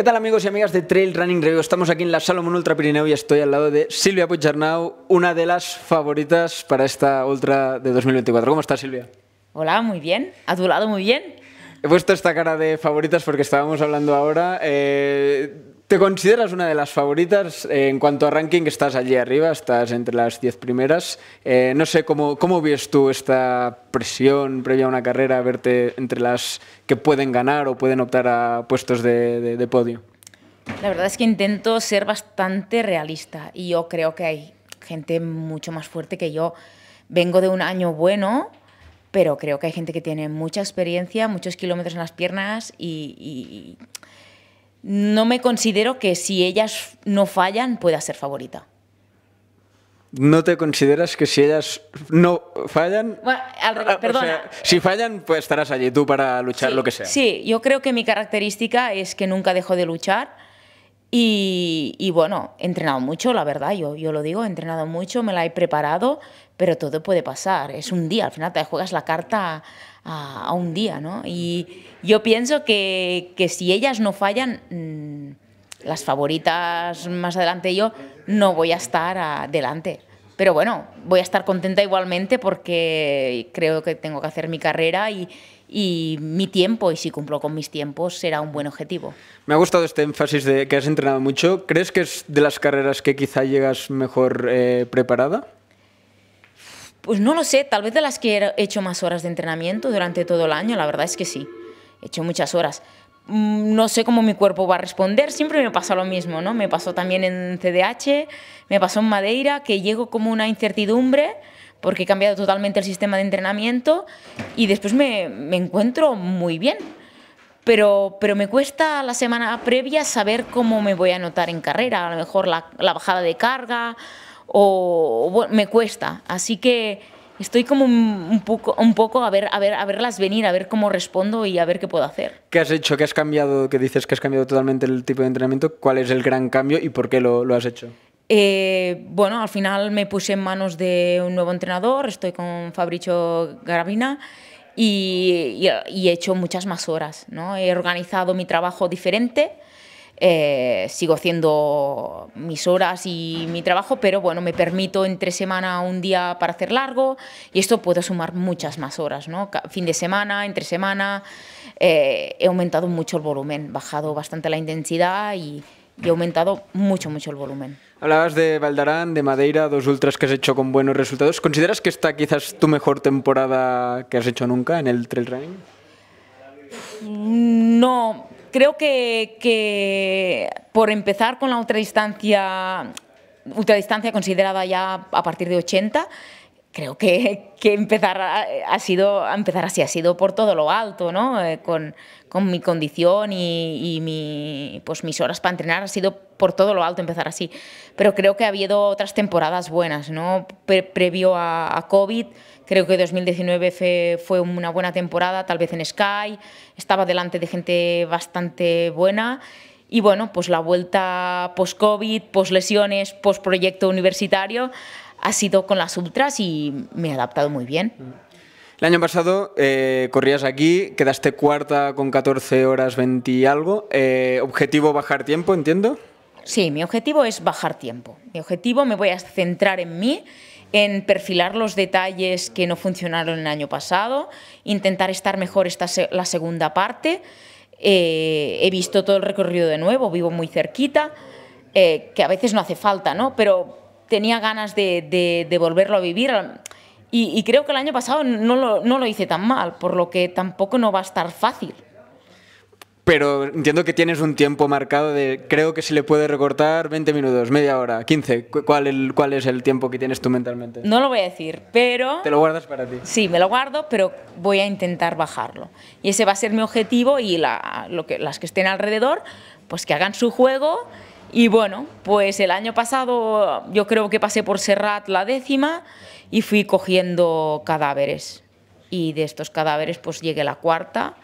¿Qué tal amigos y amigas de Trail Running Review? Estamos aquí en la Salomón Ultra Pirineo y estoy al lado de Silvia Pucharnau, una de las favoritas para esta Ultra de 2024. ¿Cómo estás Silvia? Hola, muy bien. A tu lado muy bien. He puesto esta cara de favoritas porque estábamos hablando ahora. Eh, ¿Te consideras una de las favoritas? Eh, en cuanto a ranking, estás allí arriba, estás entre las 10 primeras. Eh, no sé, ¿cómo, ¿cómo ves tú esta presión previa a una carrera, verte entre las que pueden ganar o pueden optar a puestos de, podio? La verdad es que intento ser bastante realista y yo creo que hay gente mucho más fuerte que yo. Vengo de un año bueno, pero creo que hay gente que tiene mucha experiencia, muchos kilómetros en las piernas y, no me considero que si ellas no fallan pueda ser favorita. ¿No te consideras que si ellas no fallan? Ah, si fallan, pues estarás allí tú para luchar lo que sea. Sí, yo creo que mi característica es que nunca dejo de luchar y, bueno, he entrenado mucho, la verdad, yo, yo lo digo, he entrenado mucho, me la he preparado, pero todo puede pasar. Es un día, al final te juegas la carta a, un día, ¿no? Y yo pienso que, que si ellas no fallan, mm, las favoritas más adelante yo no voy a estar adelante Pero bueno, voy a estar contenta igualmente porque creo que tengo que hacer mi carrera y, y mi tiempo, y si cumplo con mis tiempos, será un buen objetivo. Me ha gustado este énfasis de que has entrenado mucho. ¿Crees que es de las carreras que quizá llegas mejor eh, preparada? Pues no lo sé, tal vez de las que he hecho más horas de entrenamiento durante todo el año, la verdad es que sí, he hecho muchas horas. Mm, no sé cómo mi cuerpo va a responder, siempre me pasa lo mismo, ¿no? Me pasó también en CDH, me pasó en Madeira, que llego como una incertidumbre, porque he cambiado totalmente el sistema de entrenamiento y después me, me encuentro muy bien. Pero, pero, me cuesta la semana previa saber cómo me voy a notar en carrera, a lo mejor la, bajada de carga o, me cuesta. Así que estoy como un poco, un poco a, ver, a, ver, a verlas venir, a ver cómo respondo y a ver qué puedo hacer. ¿Qué has hecho? ¿Qué has cambiado? Que dices que has cambiado totalmente el tipo de entrenamiento. ¿Cuál es el gran cambio y por qué lo, lo has hecho? Eh, bueno, al final me puse en manos de un nuevo entrenador, estoy con Fabricio Garabina y, he hecho muchas más horas, ¿no? He organizado mi trabajo diferente, eh, sigo haciendo mis horas y mi trabajo, pero bueno, me permito entre semana un día para hacer largo y esto puedo sumar muchas más horas, Fin de semana, entre semana, eh, he aumentado mucho el volumen, bajado bastante la intensidad y he aumentado mucho, mucho el volumen. Hablabas de Valdarán, de Madeira, dos ultras que has hecho con buenos resultados. ¿Consideras que esta quizás tu mejor temporada que has hecho nunca en el trail running? Mm, no, creo que, por empezar con la ultradistancia, ultradistancia considerada ya a partir de 80, creo que, que empezar ha sido empezar así ha sido por todo lo alto no eh, con, con, mi condición y, y, mi pues mis horas para entrenar ha sido por todo lo alto empezar así pero creo que ha habido otras temporadas buenas no previo a, covid creo que 2019 fue una buena temporada tal vez en sky estaba delante de gente bastante buena y bueno pues la vuelta post covid post lesiones post proyecto universitario ha sido con las ultras y me he adaptado muy bien. El año pasado eh, corrías aquí, quedaste cuarta con 14 horas 20 y algo. Eh, ¿Objetivo bajar tiempo, entiendo? Sí, mi objetivo es bajar tiempo. Mi objetivo me voy a centrar en mí, en perfilar los detalles que no funcionaron el año pasado, intentar estar mejor esta la segunda parte. Eh, he visto todo el recorrido de nuevo, vivo muy cerquita, que a veces no hace falta, ¿no? Pero tenía ganas de, volverlo a vivir. Y, creo que el año pasado no lo, no lo hice tan mal, por lo que tampoco no va a estar fácil. Pero entiendo que tienes un tiempo marcado de, creo que se le puede recortar 20 minutos, media hora, 15. ¿Cuál, el, ¿Cuál es el tiempo que tienes tú mentalmente? No lo voy a decir, pero... ¿Te lo guardas para ti? Sí, me lo guardo, pero voy a intentar bajarlo. Y ese va a ser mi objetivo y lo que, las que estén alrededor, pues que hagan su juego y bueno, pues el año pasado yo creo que pasé por Serrat la décima y fui cogiendo cadáveres. Y de estos cadáveres pues llegué la cuarta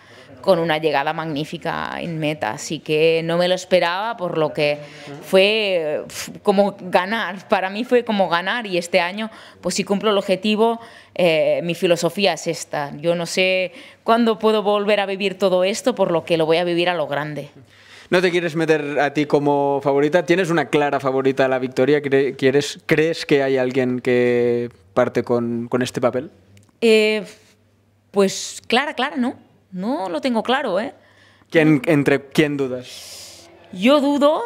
con una llegada magnífica en meta, así que no me lo esperaba, por lo que fue como ganar, para mí fue como ganar y este año, pues si cumplo el objetivo, eh, mi filosofía es esta, yo no sé cuándo puedo volver a vivir todo esto, por lo que lo voy a vivir a lo grande no te quieres meter a ti como favorita. ¿Tienes una clara favorita a la victoria? ¿Quieres, ¿Crees que hay alguien que parte con, este papel? Eh, pues clara, clara, ¿no? No lo tengo claro, ¿eh? ¿Quién, ¿Entre quién dudas? Yo dudo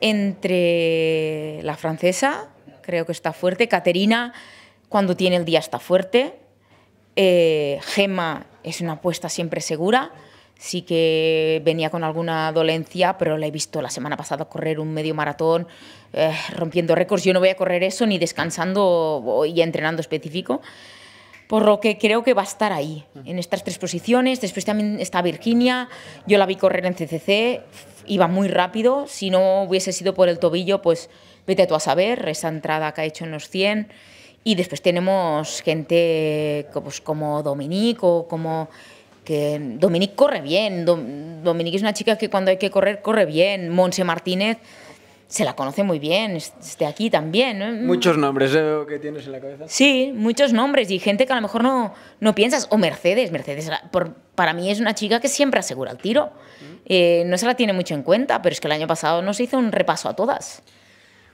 entre la francesa, creo que está fuerte, Caterina, cuando tiene el día está fuerte, eh, Gemma es una apuesta siempre segura sí que venía con alguna dolencia, pero la he visto la semana pasada correr un medio maratón eh, rompiendo récords. Yo no voy a correr eso ni descansando y entrenando específico. Por lo que creo que va a estar ahí, en estas tres posiciones. Después también está Virginia. Yo la vi correr en CCC, iba muy rápido. Si no hubiese sido por el tobillo, pues vete tú a saber, esa entrada que ha hecho en los 100. Y después tenemos gente pues, como Dominique o como que Dominique corre bien, Dominique es una chica que cuando hay que correr, corre bien, Monse Martínez se la conoce muy bien, Esté aquí también. Muchos nombres ¿eh? que tienes en la cabeza. Sí, muchos nombres y gente que a lo mejor no, no piensas. O Mercedes, Mercedes para mí es una chica que siempre asegura el tiro. Eh, no se la tiene mucho en cuenta, pero es que el año pasado nos hizo un repaso a todas.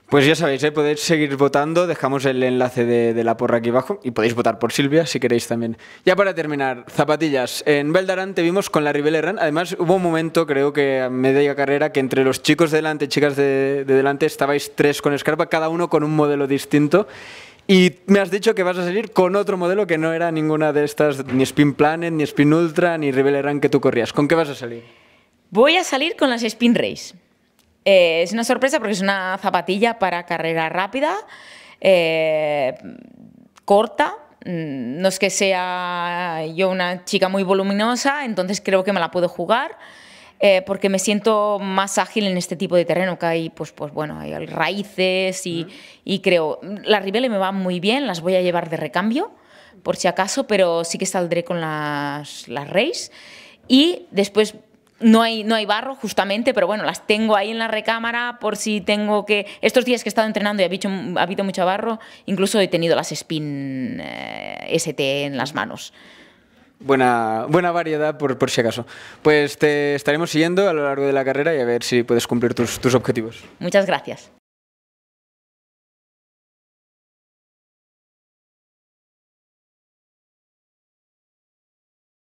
Pues ya sabéis, ¿eh? podéis seguir votando. Dejamos el enlace de, la porra aquí abajo y podéis votar por Silvia si queréis también. Ya para terminar, zapatillas. En Beldarán te vimos con la Ribelle Además, hubo un momento, creo que a media carrera, que entre los chicos de delante y chicas de, delante estabais tres con escarpa, cada uno con un modelo distinto. Y me has dicho que vas a salir con otro modelo que no era ninguna de estas, ni Spin Planet, ni Spin Ultra, ni Ribelle que tú corrías. ¿Con qué vas a salir? Voy a salir con las Spin Race. Eh, es una sorpresa porque es una zapatilla para carrera rápida, eh, corta. Mm, no es que sea yo una chica muy voluminosa, entonces creo que me la puedo jugar. Eh, porque me siento más ágil en este tipo de terreno que hay, pues, pues bueno, hay raíces y, creo, las Ribele me van muy bien, las voy a llevar de recambio por si acaso, pero sí que saldré con las, las y después no hay, no hay barro justamente, pero bueno, las tengo ahí en la recámara por si tengo que... Estos días que he estado entrenando y ha habido mucho barro, incluso he tenido las spin eh, ST e en las manos. Buena, buena variedad por, si acaso. Pues te estaremos siguiendo a lo largo de la carrera y a ver si puedes cumplir tus objetivos. Muchas gracias.